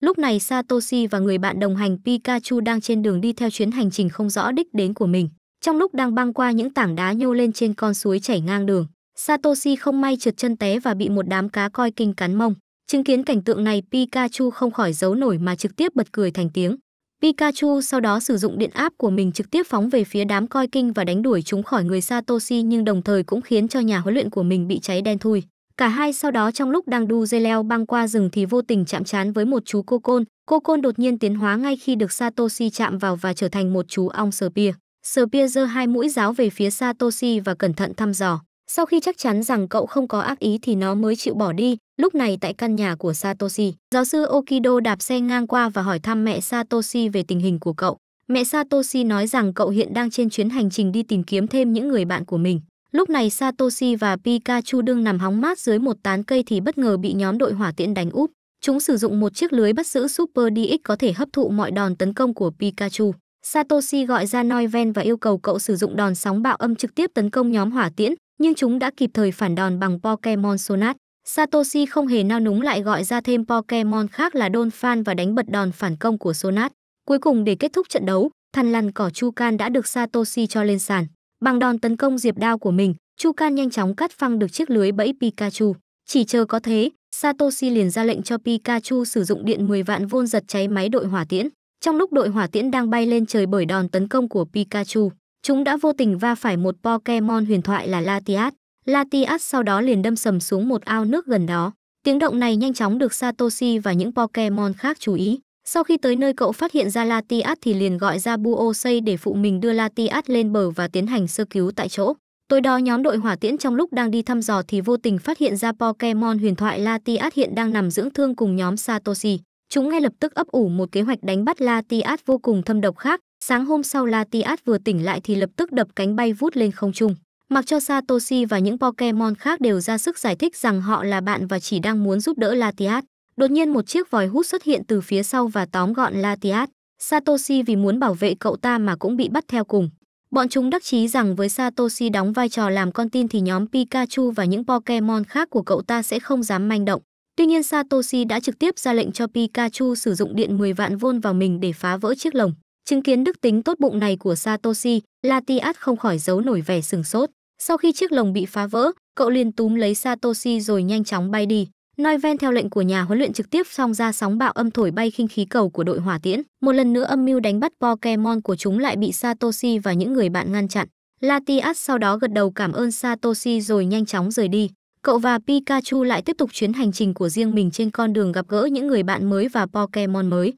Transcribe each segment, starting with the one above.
Lúc này Satoshi và người bạn đồng hành Pikachu đang trên đường đi theo chuyến hành trình không rõ đích đến của mình. Trong lúc đang băng qua những tảng đá nhô lên trên con suối chảy ngang đường, Satoshi không may trượt chân té và bị một đám cá coi kinh cắn mông. Chứng kiến cảnh tượng này Pikachu không khỏi giấu nổi mà trực tiếp bật cười thành tiếng. Pikachu sau đó sử dụng điện áp của mình trực tiếp phóng về phía đám coi kinh và đánh đuổi chúng khỏi người Satoshi nhưng đồng thời cũng khiến cho nhà huấn luyện của mình bị cháy đen thui. Cả hai sau đó trong lúc đang đu dây leo băng qua rừng thì vô tình chạm trán với một chú cô côn. Cô côn đột nhiên tiến hóa ngay khi được Satoshi chạm vào và trở thành một chú ong pia. Spear. pia giơ hai mũi giáo về phía Satoshi và cẩn thận thăm dò. Sau khi chắc chắn rằng cậu không có ác ý thì nó mới chịu bỏ đi, Lúc này tại căn nhà của Satoshi, giáo sư Okido đạp xe ngang qua và hỏi thăm mẹ Satoshi về tình hình của cậu. Mẹ Satoshi nói rằng cậu hiện đang trên chuyến hành trình đi tìm kiếm thêm những người bạn của mình. Lúc này Satoshi và Pikachu đương nằm hóng mát dưới một tán cây thì bất ngờ bị nhóm đội hỏa tiễn đánh úp. Chúng sử dụng một chiếc lưới bắt giữ Super DX có thể hấp thụ mọi đòn tấn công của Pikachu. Satoshi gọi ra Noiven và yêu cầu cậu sử dụng đòn sóng bạo âm trực tiếp tấn công nhóm hỏa tiễn, nhưng chúng đã kịp thời phản đòn bằng Pokemon Sonat. Satoshi không hề nao núng lại gọi ra thêm Pokemon khác là Dolphin và đánh bật đòn phản công của Sonat. Cuối cùng để kết thúc trận đấu, thằn lằn cỏ Chu Can đã được Satoshi cho lên sàn. Bằng đòn tấn công diệp đao của mình, Chu Can nhanh chóng cắt phăng được chiếc lưới bẫy Pikachu. Chỉ chờ có thế, Satoshi liền ra lệnh cho Pikachu sử dụng điện 10 vạn vôn giật cháy máy đội hỏa tiễn. Trong lúc đội hỏa tiễn đang bay lên trời bởi đòn tấn công của Pikachu, chúng đã vô tình va phải một Pokemon huyền thoại là Latias. Latias sau đó liền đâm sầm xuống một ao nước gần đó. Tiếng động này nhanh chóng được Satoshi và những Pokemon khác chú ý. Sau khi tới nơi cậu phát hiện ra Latias thì liền gọi ra Buosei để phụ mình đưa Latias lên bờ và tiến hành sơ cứu tại chỗ. Tối đó nhóm đội hỏa tiễn trong lúc đang đi thăm dò thì vô tình phát hiện ra Pokemon huyền thoại Latias hiện đang nằm dưỡng thương cùng nhóm Satoshi. Chúng ngay lập tức ấp ủ một kế hoạch đánh bắt Latias vô cùng thâm độc khác. Sáng hôm sau Latias vừa tỉnh lại thì lập tức đập cánh bay vút lên không trung. Mặc cho Satoshi và những Pokemon khác đều ra sức giải thích rằng họ là bạn và chỉ đang muốn giúp đỡ Latias, đột nhiên một chiếc vòi hút xuất hiện từ phía sau và tóm gọn Latias. Satoshi vì muốn bảo vệ cậu ta mà cũng bị bắt theo cùng. Bọn chúng đắc chí rằng với Satoshi đóng vai trò làm con tin thì nhóm Pikachu và những Pokemon khác của cậu ta sẽ không dám manh động. Tuy nhiên Satoshi đã trực tiếp ra lệnh cho Pikachu sử dụng điện 10 vạn vôn vào mình để phá vỡ chiếc lồng. Chứng kiến đức tính tốt bụng này của Satoshi, Latias không khỏi giấu nổi vẻ sừng sốt. Sau khi chiếc lồng bị phá vỡ, cậu liền túm lấy Satoshi rồi nhanh chóng bay đi. Noi ven theo lệnh của nhà huấn luyện trực tiếp xong ra sóng bạo âm thổi bay khinh khí cầu của đội hỏa tiễn. Một lần nữa âm mưu đánh bắt Pokemon của chúng lại bị Satoshi và những người bạn ngăn chặn. Latias sau đó gật đầu cảm ơn Satoshi rồi nhanh chóng rời đi. Cậu và Pikachu lại tiếp tục chuyến hành trình của riêng mình trên con đường gặp gỡ những người bạn mới và Pokemon mới.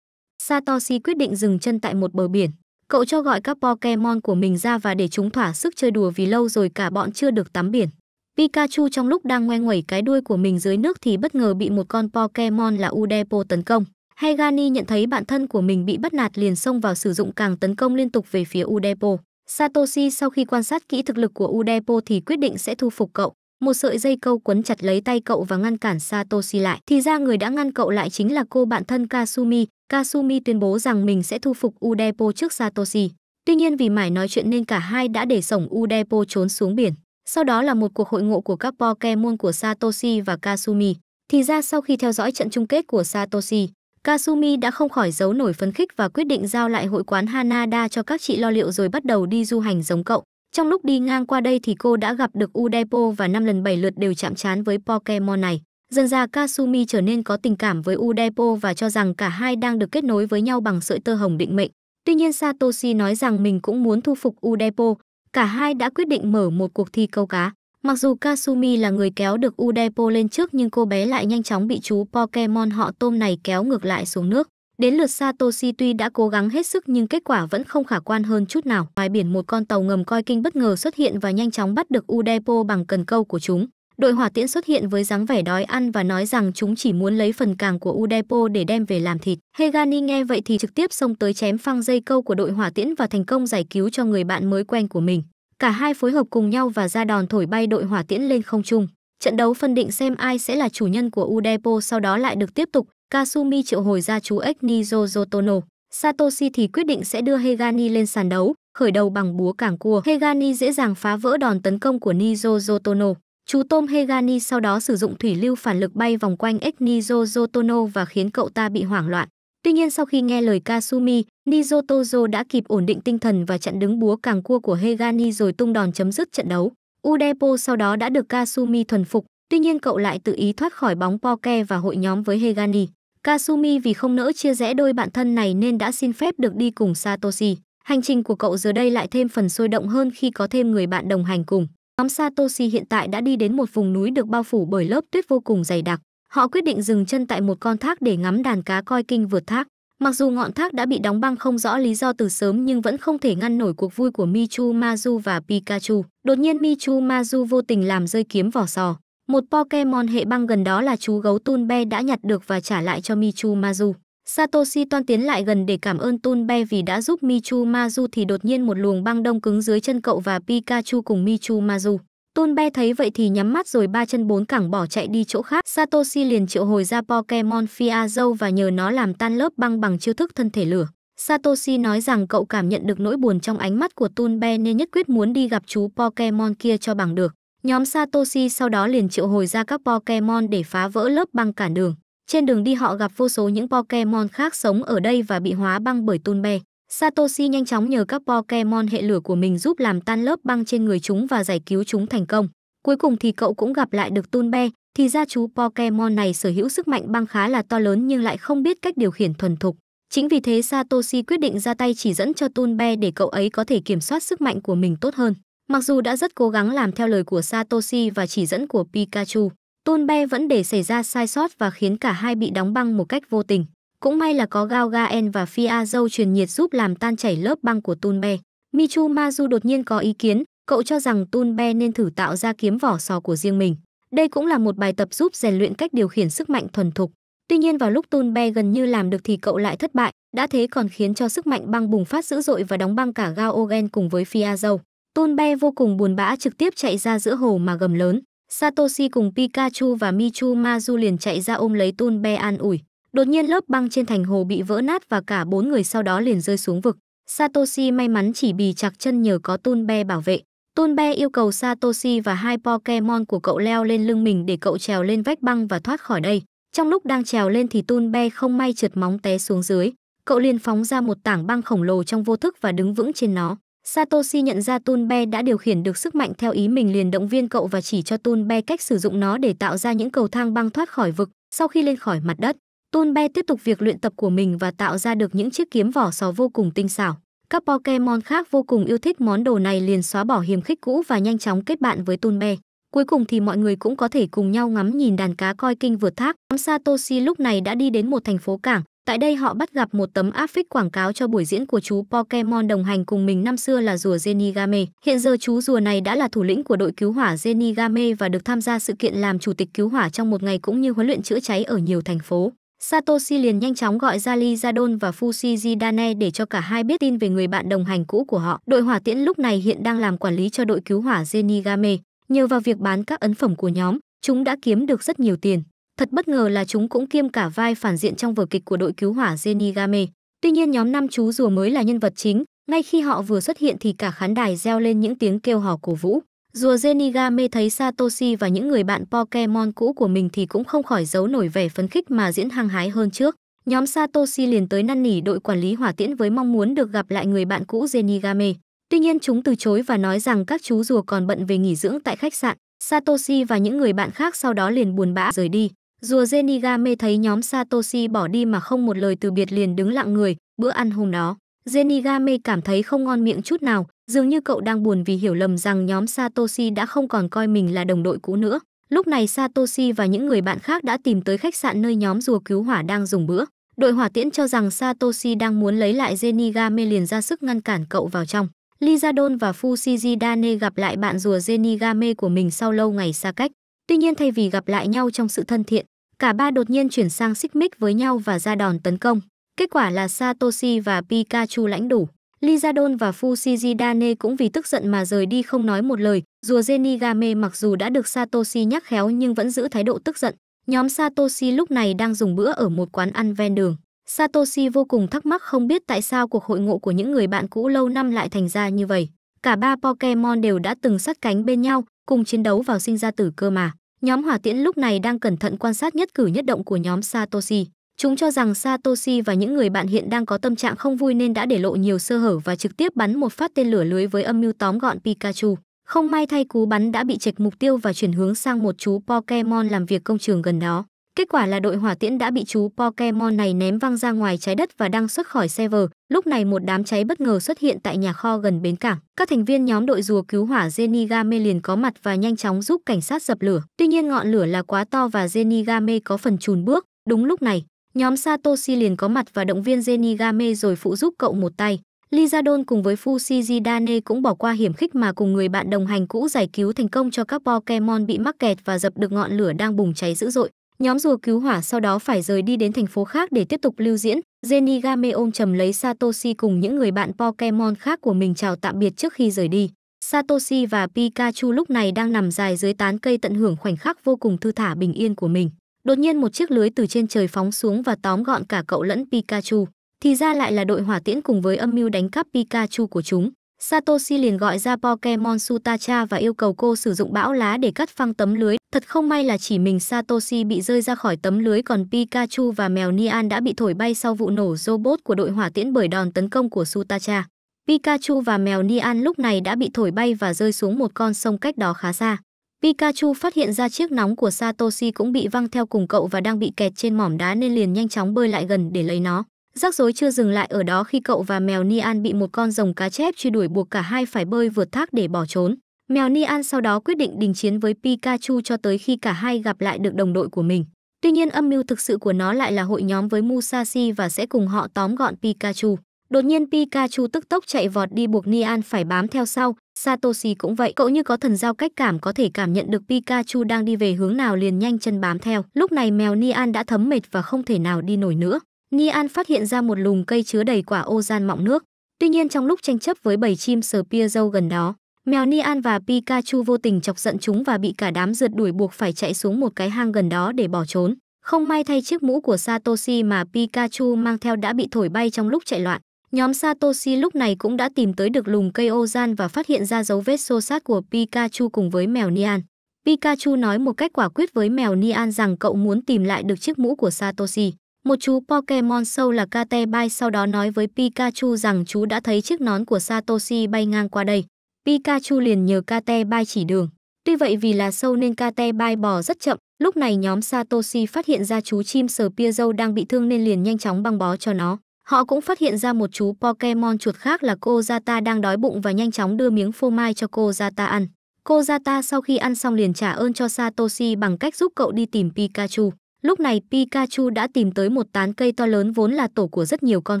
Satoshi quyết định dừng chân tại một bờ biển. Cậu cho gọi các Pokemon của mình ra và để chúng thỏa sức chơi đùa vì lâu rồi cả bọn chưa được tắm biển. Pikachu trong lúc đang ngoe ngoẩy cái đuôi của mình dưới nước thì bất ngờ bị một con Pokemon là Udepo tấn công. Haigani nhận thấy bạn thân của mình bị bắt nạt liền xông vào sử dụng càng tấn công liên tục về phía Udepo. Satoshi sau khi quan sát kỹ thực lực của Udepo thì quyết định sẽ thu phục cậu một sợi dây câu quấn chặt lấy tay cậu và ngăn cản Satoshi lại. Thì ra người đã ngăn cậu lại chính là cô bạn thân Kasumi. Kasumi tuyên bố rằng mình sẽ thu phục Udepo trước Satoshi. Tuy nhiên vì mải nói chuyện nên cả hai đã để sổng Udepo trốn xuống biển. Sau đó là một cuộc hội ngộ của các Pokemon của Satoshi và Kasumi. Thì ra sau khi theo dõi trận chung kết của Satoshi, Kasumi đã không khỏi giấu nổi phấn khích và quyết định giao lại hội quán Hanada cho các chị lo liệu rồi bắt đầu đi du hành giống cậu. Trong lúc đi ngang qua đây thì cô đã gặp được Udepo và năm lần bảy lượt đều chạm trán với Pokemon này. Dần ra Kasumi trở nên có tình cảm với Udepo và cho rằng cả hai đang được kết nối với nhau bằng sợi tơ hồng định mệnh. Tuy nhiên Satoshi nói rằng mình cũng muốn thu phục Udepo. Cả hai đã quyết định mở một cuộc thi câu cá. Mặc dù Kasumi là người kéo được Udepo lên trước nhưng cô bé lại nhanh chóng bị chú Pokemon họ tôm này kéo ngược lại xuống nước. Đến lượt Satoshi tuy đã cố gắng hết sức nhưng kết quả vẫn không khả quan hơn chút nào. Ngoài biển một con tàu ngầm coi kinh bất ngờ xuất hiện và nhanh chóng bắt được Udepo bằng cần câu của chúng. Đội hỏa tiễn xuất hiện với dáng vẻ đói ăn và nói rằng chúng chỉ muốn lấy phần càng của Udepo để đem về làm thịt. Hegani nghe vậy thì trực tiếp xông tới chém phăng dây câu của đội hỏa tiễn và thành công giải cứu cho người bạn mới quen của mình. Cả hai phối hợp cùng nhau và ra đòn thổi bay đội hỏa tiễn lên không trung. Trận đấu phân định xem ai sẽ là chủ nhân của Udepo sau đó lại được tiếp tục. Kasumi triệu hồi ra chú ếch Nijojo Satoshi thì quyết định sẽ đưa Hegani lên sàn đấu, khởi đầu bằng búa cảng cua. Hegani dễ dàng phá vỡ đòn tấn công của Nijojo Chú tôm Hegani sau đó sử dụng thủy lưu phản lực bay vòng quanh ếch Nijojo và khiến cậu ta bị hoảng loạn. Tuy nhiên sau khi nghe lời Kasumi, Nijotozo đã kịp ổn định tinh thần và chặn đứng búa càng cua của Hegani rồi tung đòn chấm dứt trận đấu. Udepo sau đó đã được Kasumi thuần phục, tuy nhiên cậu lại tự ý thoát khỏi bóng poke và hội nhóm với Hegani. Kasumi vì không nỡ chia rẽ đôi bạn thân này nên đã xin phép được đi cùng Satoshi. Hành trình của cậu giờ đây lại thêm phần sôi động hơn khi có thêm người bạn đồng hành cùng. Nhóm Satoshi hiện tại đã đi đến một vùng núi được bao phủ bởi lớp tuyết vô cùng dày đặc. Họ quyết định dừng chân tại một con thác để ngắm đàn cá coi kinh vượt thác. Mặc dù ngọn thác đã bị đóng băng không rõ lý do từ sớm nhưng vẫn không thể ngăn nổi cuộc vui của Michu Mazu và Pikachu. Đột nhiên Michu Mazu vô tình làm rơi kiếm vỏ sò. Một Pokemon hệ băng gần đó là chú gấu Tunbe đã nhặt được và trả lại cho Michu Mazu. Satoshi toan tiến lại gần để cảm ơn Tunbe vì đã giúp Michu Mazu thì đột nhiên một luồng băng đông cứng dưới chân cậu và Pikachu cùng Michu Mazu. Tunbe thấy vậy thì nhắm mắt rồi ba chân bốn cẳng bỏ chạy đi chỗ khác. Satoshi liền triệu hồi ra Pokemon Fiazou và nhờ nó làm tan lớp băng bằng chiêu thức thân thể lửa. Satoshi nói rằng cậu cảm nhận được nỗi buồn trong ánh mắt của Tunbe nên nhất quyết muốn đi gặp chú Pokemon kia cho bằng được. Nhóm Satoshi sau đó liền triệu hồi ra các Pokemon để phá vỡ lớp băng cản đường. Trên đường đi họ gặp vô số những Pokemon khác sống ở đây và bị hóa băng bởi Tunbe. Satoshi nhanh chóng nhờ các Pokemon hệ lửa của mình giúp làm tan lớp băng trên người chúng và giải cứu chúng thành công. Cuối cùng thì cậu cũng gặp lại được Tunbe, thì ra chú Pokemon này sở hữu sức mạnh băng khá là to lớn nhưng lại không biết cách điều khiển thuần thục. Chính vì thế Satoshi quyết định ra tay chỉ dẫn cho Tunbe để cậu ấy có thể kiểm soát sức mạnh của mình tốt hơn. Mặc dù đã rất cố gắng làm theo lời của Satoshi và chỉ dẫn của Pikachu, Tôn Be vẫn để xảy ra sai sót và khiến cả hai bị đóng băng một cách vô tình. Cũng may là có Gao Gaugaen và Fiazou truyền nhiệt giúp làm tan chảy lớp băng của Tôn Tunbe. Michu Mazu đột nhiên có ý kiến, cậu cho rằng Tôn Be nên thử tạo ra kiếm vỏ sò của riêng mình. Đây cũng là một bài tập giúp rèn luyện cách điều khiển sức mạnh thuần thục. Tuy nhiên vào lúc Tôn Be gần như làm được thì cậu lại thất bại, đã thế còn khiến cho sức mạnh băng bùng phát dữ dội và đóng băng cả Gao Gaogen cùng với Fiazou. Tôn Be vô cùng buồn bã trực tiếp chạy ra giữa hồ mà gầm lớn. Satoshi cùng Pikachu và Michu Mazu liền chạy ra ôm lấy Tôn Be an ủi. Đột nhiên lớp băng trên thành hồ bị vỡ nát và cả bốn người sau đó liền rơi xuống vực. Satoshi may mắn chỉ bị chặt chân nhờ có Tôn Be bảo vệ. Tôn Be yêu cầu Satoshi và hai Pokemon của cậu leo lên lưng mình để cậu trèo lên vách băng và thoát khỏi đây. Trong lúc đang trèo lên thì Tôn Be không may trượt móng té xuống dưới. Cậu liền phóng ra một tảng băng khổng lồ trong vô thức và đứng vững trên nó. Satoshi nhận ra Tunbe đã điều khiển được sức mạnh theo ý mình liền động viên cậu và chỉ cho Tunbe cách sử dụng nó để tạo ra những cầu thang băng thoát khỏi vực sau khi lên khỏi mặt đất. Tunbe tiếp tục việc luyện tập của mình và tạo ra được những chiếc kiếm vỏ sò vô cùng tinh xảo. Các Pokemon khác vô cùng yêu thích món đồ này liền xóa bỏ hiềm khích cũ và nhanh chóng kết bạn với Tunbe. Cuối cùng thì mọi người cũng có thể cùng nhau ngắm nhìn đàn cá coi kinh vượt thác. Satoshi lúc này đã đi đến một thành phố cảng, Tại đây họ bắt gặp một tấm áp phích quảng cáo cho buổi diễn của chú Pokemon đồng hành cùng mình năm xưa là rùa Zenigame. Hiện giờ chú rùa này đã là thủ lĩnh của đội cứu hỏa Zenigame và được tham gia sự kiện làm chủ tịch cứu hỏa trong một ngày cũng như huấn luyện chữa cháy ở nhiều thành phố. Satoshi liền nhanh chóng gọi ra Lee Jadon và Fushi Jidane để cho cả hai biết tin về người bạn đồng hành cũ của họ. Đội hỏa tiễn lúc này hiện đang làm quản lý cho đội cứu hỏa Zenigame. Nhờ vào việc bán các ấn phẩm của nhóm, chúng đã kiếm được rất nhiều tiền. Thật bất ngờ là chúng cũng kiêm cả vai phản diện trong vở kịch của đội cứu hỏa Zenigame. Tuy nhiên nhóm năm chú rùa mới là nhân vật chính, ngay khi họ vừa xuất hiện thì cả khán đài reo lên những tiếng kêu hò cổ vũ. Rùa Zenigame thấy Satoshi và những người bạn Pokemon cũ của mình thì cũng không khỏi giấu nổi vẻ phấn khích mà diễn hăng hái hơn trước. Nhóm Satoshi liền tới năn nỉ đội quản lý hỏa tiễn với mong muốn được gặp lại người bạn cũ Zenigame. Tuy nhiên chúng từ chối và nói rằng các chú rùa còn bận về nghỉ dưỡng tại khách sạn. Satoshi và những người bạn khác sau đó liền buồn bã rời đi. Rùa Zenigame thấy nhóm Satoshi bỏ đi mà không một lời từ biệt liền đứng lặng người, bữa ăn hôm đó. Zenigame cảm thấy không ngon miệng chút nào, dường như cậu đang buồn vì hiểu lầm rằng nhóm Satoshi đã không còn coi mình là đồng đội cũ nữa. Lúc này Satoshi và những người bạn khác đã tìm tới khách sạn nơi nhóm rùa cứu hỏa đang dùng bữa. Đội hỏa tiễn cho rằng Satoshi đang muốn lấy lại Zenigame liền ra sức ngăn cản cậu vào trong. Lizadon và Fushiji Dane gặp lại bạn rùa Zenigame của mình sau lâu ngày xa cách. Tuy nhiên thay vì gặp lại nhau trong sự thân thiện, cả ba đột nhiên chuyển sang xích mích với nhau và ra đòn tấn công. Kết quả là Satoshi và Pikachu lãnh đủ. Lizardon và Fushigidane cũng vì tức giận mà rời đi không nói một lời. Rùa Zenigame mặc dù đã được Satoshi nhắc khéo nhưng vẫn giữ thái độ tức giận. Nhóm Satoshi lúc này đang dùng bữa ở một quán ăn ven đường. Satoshi vô cùng thắc mắc không biết tại sao cuộc hội ngộ của những người bạn cũ lâu năm lại thành ra như vậy. Cả ba Pokemon đều đã từng sát cánh bên nhau, cùng chiến đấu vào sinh ra tử cơ mà. Nhóm hỏa tiễn lúc này đang cẩn thận quan sát nhất cử nhất động của nhóm Satoshi. Chúng cho rằng Satoshi và những người bạn hiện đang có tâm trạng không vui nên đã để lộ nhiều sơ hở và trực tiếp bắn một phát tên lửa lưới với âm mưu tóm gọn Pikachu. Không may thay cú bắn đã bị chệch mục tiêu và chuyển hướng sang một chú Pokemon làm việc công trường gần đó. Kết quả là đội hỏa tiễn đã bị chú Pokemon này ném văng ra ngoài trái đất và đang xuất khỏi server. Lúc này một đám cháy bất ngờ xuất hiện tại nhà kho gần bến cảng. Các thành viên nhóm đội rùa cứu hỏa Zenigame liền có mặt và nhanh chóng giúp cảnh sát dập lửa. Tuy nhiên ngọn lửa là quá to và Zenigame có phần chùn bước. Đúng lúc này, nhóm Satoshi liền có mặt và động viên Zenigame rồi phụ giúp cậu một tay. Lizadon cùng với Fushigi Dane cũng bỏ qua hiểm khích mà cùng người bạn đồng hành cũ giải cứu thành công cho các Pokemon bị mắc kẹt và dập được ngọn lửa đang bùng cháy dữ dội. Nhóm dù cứu hỏa sau đó phải rời đi đến thành phố khác để tiếp tục lưu diễn. Jenny Game ôm chầm lấy Satoshi cùng những người bạn Pokemon khác của mình chào tạm biệt trước khi rời đi. Satoshi và Pikachu lúc này đang nằm dài dưới tán cây tận hưởng khoảnh khắc vô cùng thư thả bình yên của mình. Đột nhiên một chiếc lưới từ trên trời phóng xuống và tóm gọn cả cậu lẫn Pikachu. Thì ra lại là đội hỏa tiễn cùng với âm mưu đánh cắp Pikachu của chúng. Satoshi liền gọi ra Pokemon Sutacha và yêu cầu cô sử dụng bão lá để cắt phăng tấm lưới Thật không may là chỉ mình Satoshi bị rơi ra khỏi tấm lưới còn Pikachu và mèo Nian đã bị thổi bay sau vụ nổ robot của đội hỏa tiễn bởi đòn tấn công của Sutacha. Pikachu và mèo Nian lúc này đã bị thổi bay và rơi xuống một con sông cách đó khá xa. Pikachu phát hiện ra chiếc nóng của Satoshi cũng bị văng theo cùng cậu và đang bị kẹt trên mỏm đá nên liền nhanh chóng bơi lại gần để lấy nó. Rắc rối chưa dừng lại ở đó khi cậu và mèo Nian bị một con rồng cá chép truy đuổi buộc cả hai phải bơi vượt thác để bỏ trốn. Mèo Nian sau đó quyết định đình chiến với Pikachu cho tới khi cả hai gặp lại được đồng đội của mình. Tuy nhiên âm mưu thực sự của nó lại là hội nhóm với Musashi và sẽ cùng họ tóm gọn Pikachu. Đột nhiên Pikachu tức tốc chạy vọt đi buộc Nian phải bám theo sau, Satoshi cũng vậy. Cậu như có thần giao cách cảm có thể cảm nhận được Pikachu đang đi về hướng nào liền nhanh chân bám theo. Lúc này mèo Nian đã thấm mệt và không thể nào đi nổi nữa. Nian phát hiện ra một lùm cây chứa đầy quả ô gian mọng nước. Tuy nhiên trong lúc tranh chấp với bầy chim sờ pia dâu gần đó, Mèo Nian và Pikachu vô tình chọc giận chúng và bị cả đám rượt đuổi buộc phải chạy xuống một cái hang gần đó để bỏ trốn. Không may thay chiếc mũ của Satoshi mà Pikachu mang theo đã bị thổi bay trong lúc chạy loạn. Nhóm Satoshi lúc này cũng đã tìm tới được lùm cây Ozan và phát hiện ra dấu vết xô sát của Pikachu cùng với mèo Nian. Pikachu nói một cách quả quyết với mèo Nian rằng cậu muốn tìm lại được chiếc mũ của Satoshi. Một chú Pokemon sâu là Kate sau đó nói với Pikachu rằng chú đã thấy chiếc nón của Satoshi bay ngang qua đây. Pikachu liền nhờ Kate Bai chỉ đường. Tuy vậy vì là sâu nên Kate Bai bò rất chậm, lúc này nhóm Satoshi phát hiện ra chú chim sờ pia dâu đang bị thương nên liền nhanh chóng băng bó cho nó. Họ cũng phát hiện ra một chú Pokemon chuột khác là cô Kozata đang đói bụng và nhanh chóng đưa miếng phô mai cho cô Kozata ăn. Cô Kozata sau khi ăn xong liền trả ơn cho Satoshi bằng cách giúp cậu đi tìm Pikachu. Lúc này Pikachu đã tìm tới một tán cây to lớn vốn là tổ của rất nhiều con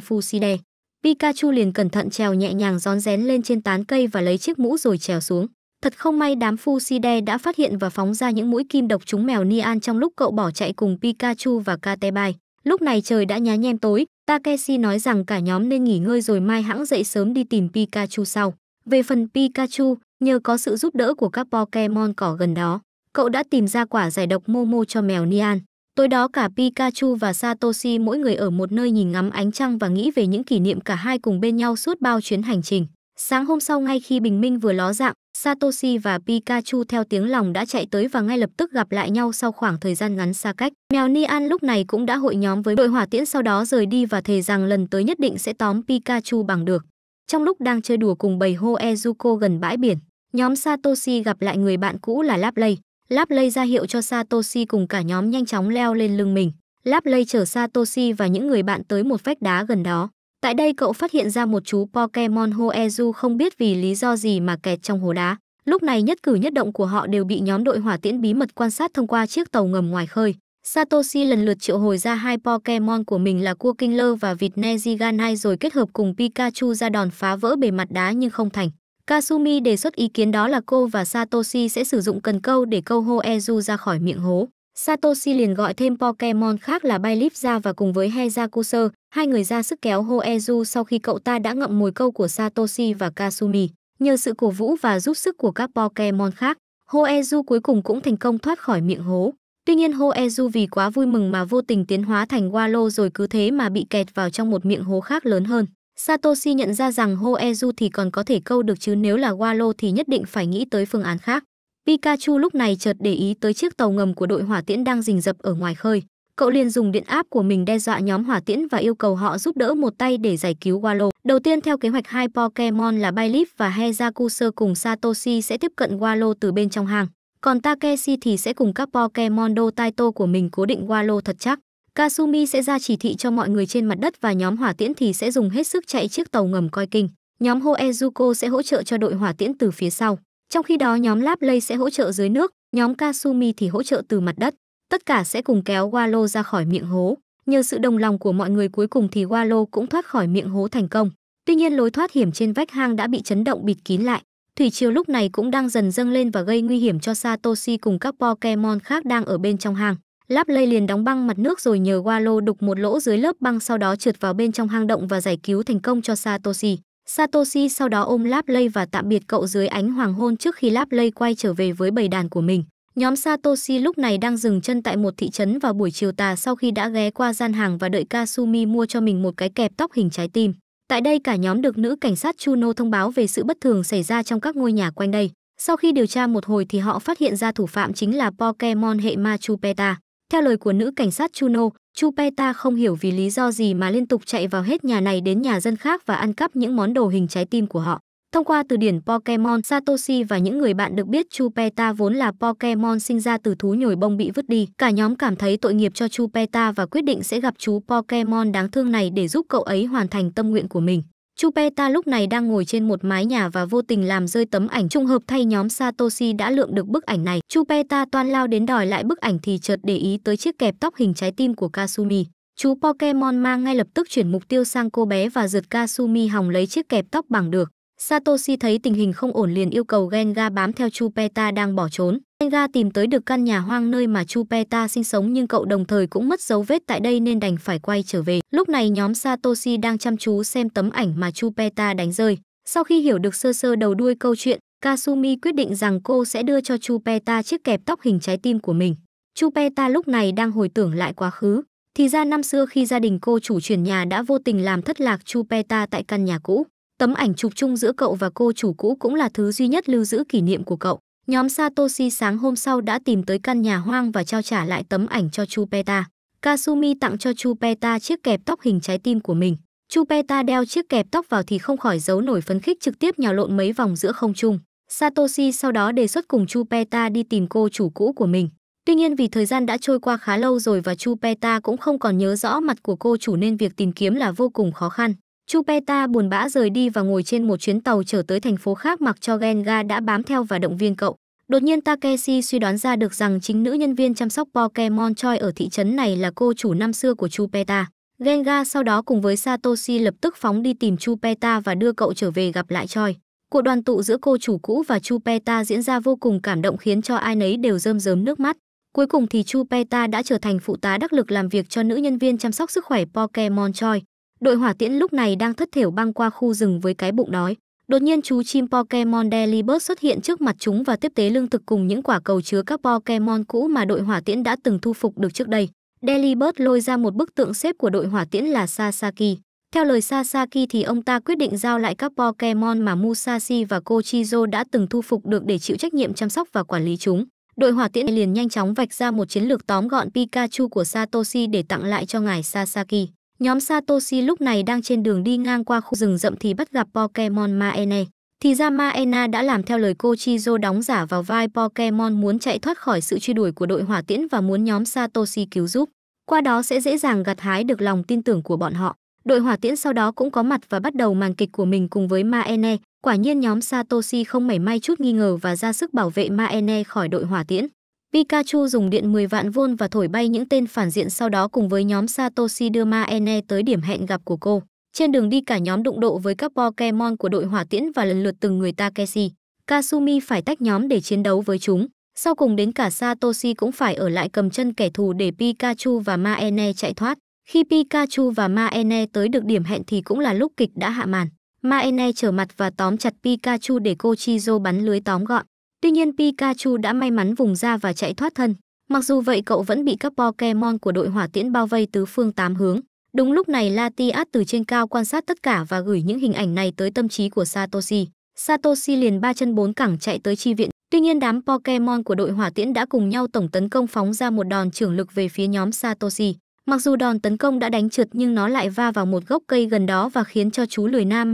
Fuside. Pikachu liền cẩn thận trèo nhẹ nhàng rón rén lên trên tán cây và lấy chiếc mũ rồi trèo xuống. Thật không may đám Fuside đã phát hiện và phóng ra những mũi kim độc trúng mèo Nian trong lúc cậu bỏ chạy cùng Pikachu và Katebai. Lúc này trời đã nhá nhem tối, Takeshi nói rằng cả nhóm nên nghỉ ngơi rồi mai hãng dậy sớm đi tìm Pikachu sau. Về phần Pikachu, nhờ có sự giúp đỡ của các Pokemon cỏ gần đó, cậu đã tìm ra quả giải độc Momo cho mèo Nian. Tối đó cả Pikachu và Satoshi mỗi người ở một nơi nhìn ngắm ánh trăng và nghĩ về những kỷ niệm cả hai cùng bên nhau suốt bao chuyến hành trình. Sáng hôm sau ngay khi bình minh vừa ló dạng, Satoshi và Pikachu theo tiếng lòng đã chạy tới và ngay lập tức gặp lại nhau sau khoảng thời gian ngắn xa cách. Mèo Nian lúc này cũng đã hội nhóm với đội hỏa tiễn sau đó rời đi và thề rằng lần tới nhất định sẽ tóm Pikachu bằng được. Trong lúc đang chơi đùa cùng bầy Hoezuko gần bãi biển, nhóm Satoshi gặp lại người bạn cũ là Lapley. Láp Lây ra hiệu cho Satoshi cùng cả nhóm nhanh chóng leo lên lưng mình. Láp Lây chở Satoshi và những người bạn tới một vách đá gần đó. Tại đây cậu phát hiện ra một chú Pokemon Hoezu không biết vì lý do gì mà kẹt trong hồ đá. Lúc này nhất cử nhất động của họ đều bị nhóm đội hỏa tiễn bí mật quan sát thông qua chiếc tàu ngầm ngoài khơi. Satoshi lần lượt triệu hồi ra hai Pokemon của mình là cua và vịt Nejiganai rồi kết hợp cùng Pikachu ra đòn phá vỡ bề mặt đá nhưng không thành. Kasumi đề xuất ý kiến đó là cô và Satoshi sẽ sử dụng cần câu để câu hô Ezu ra khỏi miệng hố. Satoshi liền gọi thêm Pokemon khác là Bylip ra và cùng với Hezakuser, hai người ra sức kéo hô Ezu sau khi cậu ta đã ngậm mùi câu của Satoshi và Kasumi. Nhờ sự cổ vũ và giúp sức của các Pokemon khác, hô Ezu cuối cùng cũng thành công thoát khỏi miệng hố. Tuy nhiên hô Ezu vì quá vui mừng mà vô tình tiến hóa thành Wallow rồi cứ thế mà bị kẹt vào trong một miệng hố khác lớn hơn. Satoshi nhận ra rằng Hoezu thì còn có thể câu được chứ nếu là Walo thì nhất định phải nghĩ tới phương án khác. Pikachu lúc này chợt để ý tới chiếc tàu ngầm của đội hỏa tiễn đang rình rập ở ngoài khơi. Cậu liền dùng điện áp của mình đe dọa nhóm hỏa tiễn và yêu cầu họ giúp đỡ một tay để giải cứu Walo. Đầu tiên theo kế hoạch hai Pokemon là Bylif và Hezakusa cùng Satoshi sẽ tiếp cận Walo từ bên trong hang. Còn Takeshi thì sẽ cùng các Pokemon Do Taito của mình cố định Walo thật chắc. Kasumi sẽ ra chỉ thị cho mọi người trên mặt đất và nhóm hỏa tiễn thì sẽ dùng hết sức chạy chiếc tàu ngầm coi kinh. Nhóm Hoezuko sẽ hỗ trợ cho đội hỏa tiễn từ phía sau. Trong khi đó nhóm Lab Lay sẽ hỗ trợ dưới nước, nhóm Kasumi thì hỗ trợ từ mặt đất. Tất cả sẽ cùng kéo Walo ra khỏi miệng hố. Nhờ sự đồng lòng của mọi người cuối cùng thì Walo cũng thoát khỏi miệng hố thành công. Tuy nhiên lối thoát hiểm trên vách hang đã bị chấn động bịt kín lại. Thủy triều lúc này cũng đang dần dâng lên và gây nguy hiểm cho Satoshi cùng các Pokemon khác đang ở bên trong hang. Láp lây liền đóng băng mặt nước rồi nhờ Walo đục một lỗ dưới lớp băng sau đó trượt vào bên trong hang động và giải cứu thành công cho Satoshi. Satoshi sau đó ôm Láp lây và tạm biệt cậu dưới ánh hoàng hôn trước khi Láp lây quay trở về với bầy đàn của mình. Nhóm Satoshi lúc này đang dừng chân tại một thị trấn vào buổi chiều tà sau khi đã ghé qua gian hàng và đợi Kasumi mua cho mình một cái kẹp tóc hình trái tim. Tại đây cả nhóm được nữ cảnh sát Chuno thông báo về sự bất thường xảy ra trong các ngôi nhà quanh đây. Sau khi điều tra một hồi thì họ phát hiện ra thủ phạm chính là Pokemon hệ Machupeta. Theo lời của nữ cảnh sát Chuno, Chupeta không hiểu vì lý do gì mà liên tục chạy vào hết nhà này đến nhà dân khác và ăn cắp những món đồ hình trái tim của họ. Thông qua từ điển Pokemon Satoshi và những người bạn được biết Chupeta vốn là Pokemon sinh ra từ thú nhồi bông bị vứt đi, cả nhóm cảm thấy tội nghiệp cho Chupeta và quyết định sẽ gặp chú Pokemon đáng thương này để giúp cậu ấy hoàn thành tâm nguyện của mình. Chupeta lúc này đang ngồi trên một mái nhà và vô tình làm rơi tấm ảnh trung hợp thay nhóm Satoshi đã lượm được bức ảnh này. Chupeta toan lao đến đòi lại bức ảnh thì chợt để ý tới chiếc kẹp tóc hình trái tim của Kasumi. Chú Pokemon mang ngay lập tức chuyển mục tiêu sang cô bé và giật Kasumi hòng lấy chiếc kẹp tóc bằng được. Satoshi thấy tình hình không ổn liền yêu cầu Genga bám theo Chupeta đang bỏ trốn. Anh ra tìm tới được căn nhà hoang nơi mà Chupeta sinh sống nhưng cậu đồng thời cũng mất dấu vết tại đây nên đành phải quay trở về. Lúc này nhóm Satoshi đang chăm chú xem tấm ảnh mà Chupeta đánh rơi. Sau khi hiểu được sơ sơ đầu đuôi câu chuyện, Kasumi quyết định rằng cô sẽ đưa cho Chupeta chiếc kẹp tóc hình trái tim của mình. Chupeta lúc này đang hồi tưởng lại quá khứ. Thì ra năm xưa khi gia đình cô chủ chuyển nhà đã vô tình làm thất lạc Chupeta tại căn nhà cũ. Tấm ảnh chụp chung giữa cậu và cô chủ cũ cũng là thứ duy nhất lưu giữ kỷ niệm của cậu. Nhóm Satoshi sáng hôm sau đã tìm tới căn nhà hoang và trao trả lại tấm ảnh cho Chupeta. Kasumi tặng cho Chupeta chiếc kẹp tóc hình trái tim của mình. Chupeta đeo chiếc kẹp tóc vào thì không khỏi giấu nổi phấn khích trực tiếp nhào lộn mấy vòng giữa không trung. Satoshi sau đó đề xuất cùng Chupeta đi tìm cô chủ cũ của mình. Tuy nhiên vì thời gian đã trôi qua khá lâu rồi và Chupeta cũng không còn nhớ rõ mặt của cô chủ nên việc tìm kiếm là vô cùng khó khăn. Chupeta buồn bã rời đi và ngồi trên một chuyến tàu trở tới thành phố khác mặc cho Genga đã bám theo và động viên cậu. Đột nhiên Takeshi suy đoán ra được rằng chính nữ nhân viên chăm sóc Pokemon Choi ở thị trấn này là cô chủ năm xưa của Chupeta. Genga sau đó cùng với Satoshi lập tức phóng đi tìm Chupeta và đưa cậu trở về gặp lại Choi. Cuộc đoàn tụ giữa cô chủ cũ và Chupeta diễn ra vô cùng cảm động khiến cho ai nấy đều rơm rớm nước mắt. Cuối cùng thì Chupeta đã trở thành phụ tá đắc lực làm việc cho nữ nhân viên chăm sóc sức khỏe Pokemon Choi. Đội hỏa tiễn lúc này đang thất thểu băng qua khu rừng với cái bụng đói. Đột nhiên chú chim Pokemon Delibird xuất hiện trước mặt chúng và tiếp tế lương thực cùng những quả cầu chứa các Pokemon cũ mà đội hỏa tiễn đã từng thu phục được trước đây. Delibird lôi ra một bức tượng xếp của đội hỏa tiễn là Sasaki. Theo lời Sasaki thì ông ta quyết định giao lại các Pokemon mà Musashi và Kochizo đã từng thu phục được để chịu trách nhiệm chăm sóc và quản lý chúng. Đội hỏa tiễn liền nhanh chóng vạch ra một chiến lược tóm gọn Pikachu của Satoshi để tặng lại cho ngài Sasaki. Nhóm Satoshi lúc này đang trên đường đi ngang qua khu rừng rậm thì bắt gặp Pokemon Maene. Thì ra Maena đã làm theo lời cô Chizo đóng giả vào vai Pokemon muốn chạy thoát khỏi sự truy đuổi của đội hỏa tiễn và muốn nhóm Satoshi cứu giúp. Qua đó sẽ dễ dàng gặt hái được lòng tin tưởng của bọn họ. Đội hỏa tiễn sau đó cũng có mặt và bắt đầu màn kịch của mình cùng với Maene. Quả nhiên nhóm Satoshi không mảy may chút nghi ngờ và ra sức bảo vệ Maene khỏi đội hỏa tiễn. Pikachu dùng điện 10 vạn vôn và thổi bay những tên phản diện sau đó cùng với nhóm Satoshi đưa Maene tới điểm hẹn gặp của cô. Trên đường đi cả nhóm đụng độ với các Pokemon của đội hỏa tiễn và lần lượt từng người Takeshi. Kasumi phải tách nhóm để chiến đấu với chúng. Sau cùng đến cả Satoshi cũng phải ở lại cầm chân kẻ thù để Pikachu và Maene chạy thoát. Khi Pikachu và Maene tới được điểm hẹn thì cũng là lúc kịch đã hạ màn. Maene trở mặt và tóm chặt Pikachu để cô Chizo bắn lưới tóm gọn. Tuy nhiên Pikachu đã may mắn vùng ra và chạy thoát thân. Mặc dù vậy cậu vẫn bị các Pokemon của đội hỏa tiễn bao vây tứ phương tám hướng. Đúng lúc này Latias từ trên cao quan sát tất cả và gửi những hình ảnh này tới tâm trí của Satoshi. Satoshi liền ba chân bốn cẳng chạy tới chi viện. Tuy nhiên đám Pokemon của đội hỏa tiễn đã cùng nhau tổng tấn công phóng ra một đòn trưởng lực về phía nhóm Satoshi. Mặc dù đòn tấn công đã đánh trượt nhưng nó lại va vào một gốc cây gần đó và khiến cho chú lười na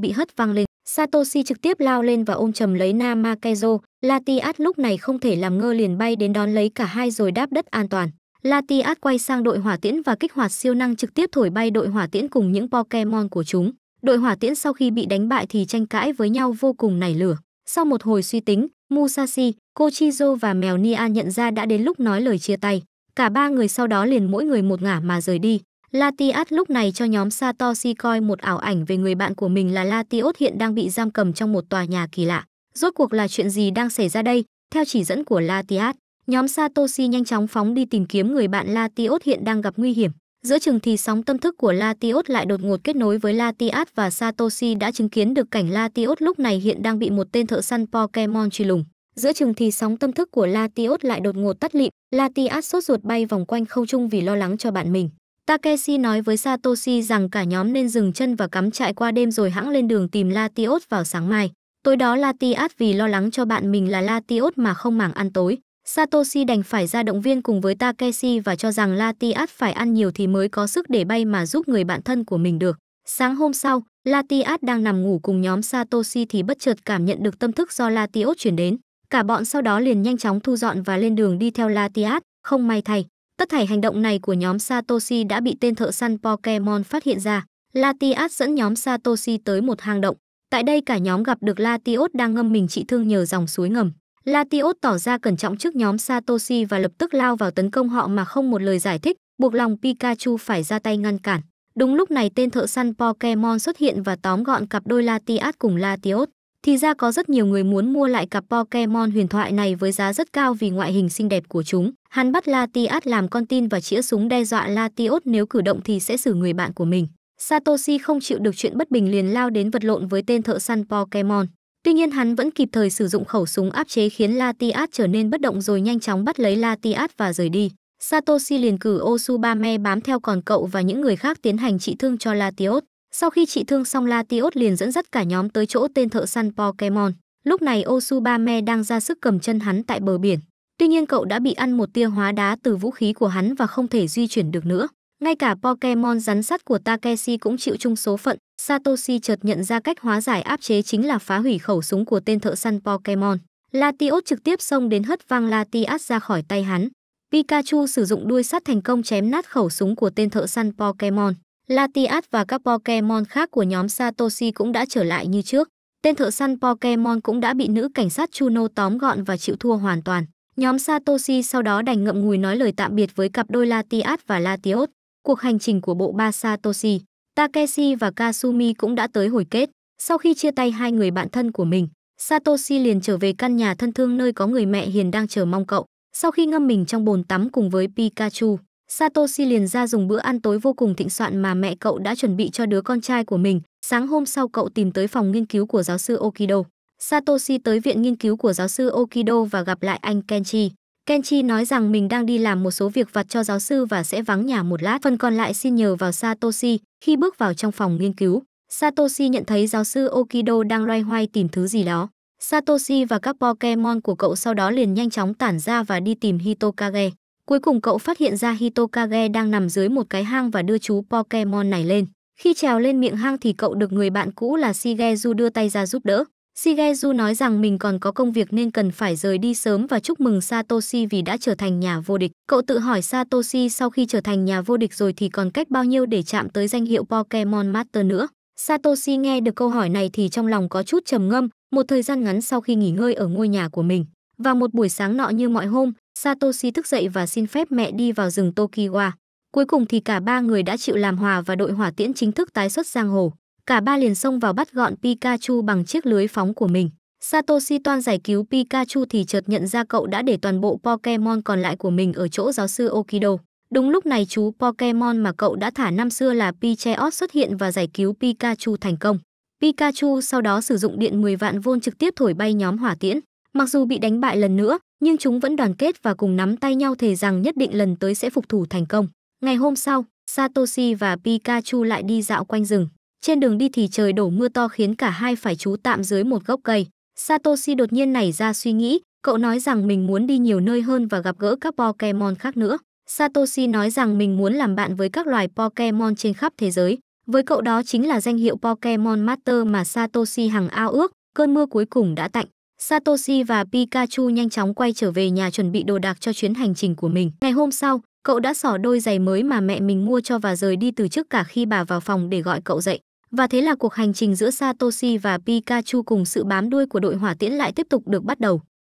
bị hất văng lên. Satoshi trực tiếp lao lên và ôm chầm lấy Namakezo, Latias lúc này không thể làm ngơ liền bay đến đón lấy cả hai rồi đáp đất an toàn. Latias quay sang đội hỏa tiễn và kích hoạt siêu năng trực tiếp thổi bay đội hỏa tiễn cùng những Pokemon của chúng. Đội hỏa tiễn sau khi bị đánh bại thì tranh cãi với nhau vô cùng nảy lửa. Sau một hồi suy tính, Musashi, Kochizo và mèo Nia nhận ra đã đến lúc nói lời chia tay. Cả ba người sau đó liền mỗi người một ngả mà rời đi. Latias lúc này cho nhóm Satoshi coi một ảo ảnh về người bạn của mình là Latios hiện đang bị giam cầm trong một tòa nhà kỳ lạ. Rốt cuộc là chuyện gì đang xảy ra đây? Theo chỉ dẫn của Latias, nhóm Satoshi nhanh chóng phóng đi tìm kiếm người bạn Latios hiện đang gặp nguy hiểm. Giữa chừng thì sóng tâm thức của Latios lại đột ngột kết nối với Latias và Satoshi đã chứng kiến được cảnh Latios lúc này hiện đang bị một tên thợ săn Pokemon truy lùng. Giữa chừng thì sóng tâm thức của Latios lại đột ngột tắt lịm, Latias sốt ruột bay vòng quanh không trung vì lo lắng cho bạn mình. Takeshi nói với Satoshi rằng cả nhóm nên dừng chân và cắm trại qua đêm rồi hãng lên đường tìm Latios vào sáng mai. Tối đó Latias vì lo lắng cho bạn mình là Latios mà không màng ăn tối. Satoshi đành phải ra động viên cùng với Takeshi và cho rằng Latias phải ăn nhiều thì mới có sức để bay mà giúp người bạn thân của mình được. Sáng hôm sau, Latias đang nằm ngủ cùng nhóm Satoshi thì bất chợt cảm nhận được tâm thức do Latios chuyển đến. Cả bọn sau đó liền nhanh chóng thu dọn và lên đường đi theo Latias, không may thay. Tất thảy hành động này của nhóm Satoshi đã bị tên thợ săn Pokemon phát hiện ra. Latias dẫn nhóm Satoshi tới một hang động. Tại đây cả nhóm gặp được Latios đang ngâm mình trị thương nhờ dòng suối ngầm. Latios tỏ ra cẩn trọng trước nhóm Satoshi và lập tức lao vào tấn công họ mà không một lời giải thích, buộc lòng Pikachu phải ra tay ngăn cản. Đúng lúc này tên thợ săn Pokemon xuất hiện và tóm gọn cặp đôi Latias cùng Latios thì ra có rất nhiều người muốn mua lại cặp Pokemon huyền thoại này với giá rất cao vì ngoại hình xinh đẹp của chúng. Hắn bắt Latias làm con tin và chĩa súng đe dọa Latios nếu cử động thì sẽ xử người bạn của mình. Satoshi không chịu được chuyện bất bình liền lao đến vật lộn với tên thợ săn Pokemon. Tuy nhiên hắn vẫn kịp thời sử dụng khẩu súng áp chế khiến Latias trở nên bất động rồi nhanh chóng bắt lấy Latias và rời đi. Satoshi liền cử Osubame bám theo còn cậu và những người khác tiến hành trị thương cho Latios. Sau khi trị thương xong Latios liền dẫn dắt cả nhóm tới chỗ tên thợ săn Pokemon. Lúc này Osubame đang ra sức cầm chân hắn tại bờ biển. Tuy nhiên cậu đã bị ăn một tia hóa đá từ vũ khí của hắn và không thể di chuyển được nữa. Ngay cả Pokemon rắn sắt của Takeshi cũng chịu chung số phận. Satoshi chợt nhận ra cách hóa giải áp chế chính là phá hủy khẩu súng của tên thợ săn Pokemon. Latios trực tiếp xông đến hất văng Latias ra khỏi tay hắn. Pikachu sử dụng đuôi sắt thành công chém nát khẩu súng của tên thợ săn Pokemon. Latias và các Pokemon khác của nhóm Satoshi cũng đã trở lại như trước. Tên thợ săn Pokemon cũng đã bị nữ cảnh sát Chuno tóm gọn và chịu thua hoàn toàn. Nhóm Satoshi sau đó đành ngậm ngùi nói lời tạm biệt với cặp đôi Latias và Latios. Cuộc hành trình của bộ ba Satoshi, Takeshi và Kasumi cũng đã tới hồi kết. Sau khi chia tay hai người bạn thân của mình, Satoshi liền trở về căn nhà thân thương nơi có người mẹ hiền đang chờ mong cậu. Sau khi ngâm mình trong bồn tắm cùng với Pikachu, Satoshi liền ra dùng bữa ăn tối vô cùng thịnh soạn mà mẹ cậu đã chuẩn bị cho đứa con trai của mình. Sáng hôm sau cậu tìm tới phòng nghiên cứu của giáo sư Okido. Satoshi tới viện nghiên cứu của giáo sư Okido và gặp lại anh Kenchi. Kenchi nói rằng mình đang đi làm một số việc vặt cho giáo sư và sẽ vắng nhà một lát. Phần còn lại xin nhờ vào Satoshi khi bước vào trong phòng nghiên cứu. Satoshi nhận thấy giáo sư Okido đang loay hoay tìm thứ gì đó. Satoshi và các Pokemon của cậu sau đó liền nhanh chóng tản ra và đi tìm Hitokage. Cuối cùng cậu phát hiện ra Hitokage đang nằm dưới một cái hang và đưa chú Pokemon này lên. Khi trèo lên miệng hang thì cậu được người bạn cũ là Shigezu đưa tay ra giúp đỡ. Shigezu nói rằng mình còn có công việc nên cần phải rời đi sớm và chúc mừng Satoshi vì đã trở thành nhà vô địch. Cậu tự hỏi Satoshi sau khi trở thành nhà vô địch rồi thì còn cách bao nhiêu để chạm tới danh hiệu Pokemon Master nữa. Satoshi nghe được câu hỏi này thì trong lòng có chút trầm ngâm, một thời gian ngắn sau khi nghỉ ngơi ở ngôi nhà của mình. Vào một buổi sáng nọ như mọi hôm, Satoshi thức dậy và xin phép mẹ đi vào rừng Tokiwa. Cuối cùng thì cả ba người đã chịu làm hòa và đội hỏa tiễn chính thức tái xuất giang hồ. Cả ba liền xông vào bắt gọn Pikachu bằng chiếc lưới phóng của mình. Satoshi toan giải cứu Pikachu thì chợt nhận ra cậu đã để toàn bộ Pokemon còn lại của mình ở chỗ giáo sư Okido. Đúng lúc này chú Pokemon mà cậu đã thả năm xưa là Picheos xuất hiện và giải cứu Pikachu thành công. Pikachu sau đó sử dụng điện 10 vạn vôn trực tiếp thổi bay nhóm hỏa tiễn. Mặc dù bị đánh bại lần nữa, nhưng chúng vẫn đoàn kết và cùng nắm tay nhau thề rằng nhất định lần tới sẽ phục thủ thành công. Ngày hôm sau, Satoshi và Pikachu lại đi dạo quanh rừng. Trên đường đi thì trời đổ mưa to khiến cả hai phải trú tạm dưới một gốc cây. Satoshi đột nhiên nảy ra suy nghĩ, cậu nói rằng mình muốn đi nhiều nơi hơn và gặp gỡ các Pokemon khác nữa. Satoshi nói rằng mình muốn làm bạn với các loài Pokemon trên khắp thế giới. Với cậu đó chính là danh hiệu Pokemon Master mà Satoshi hằng ao ước, cơn mưa cuối cùng đã tạnh. Satoshi và Pikachu nhanh chóng quay trở về nhà chuẩn bị đồ đạc cho chuyến hành trình của mình. Ngày hôm sau, cậu đã xỏ đôi giày mới mà mẹ mình mua cho và rời đi từ trước cả khi bà vào phòng để gọi cậu dậy. Và thế là cuộc hành trình giữa Satoshi và Pikachu cùng sự bám đuôi của đội hỏa tiễn lại tiếp tục được bắt đầu.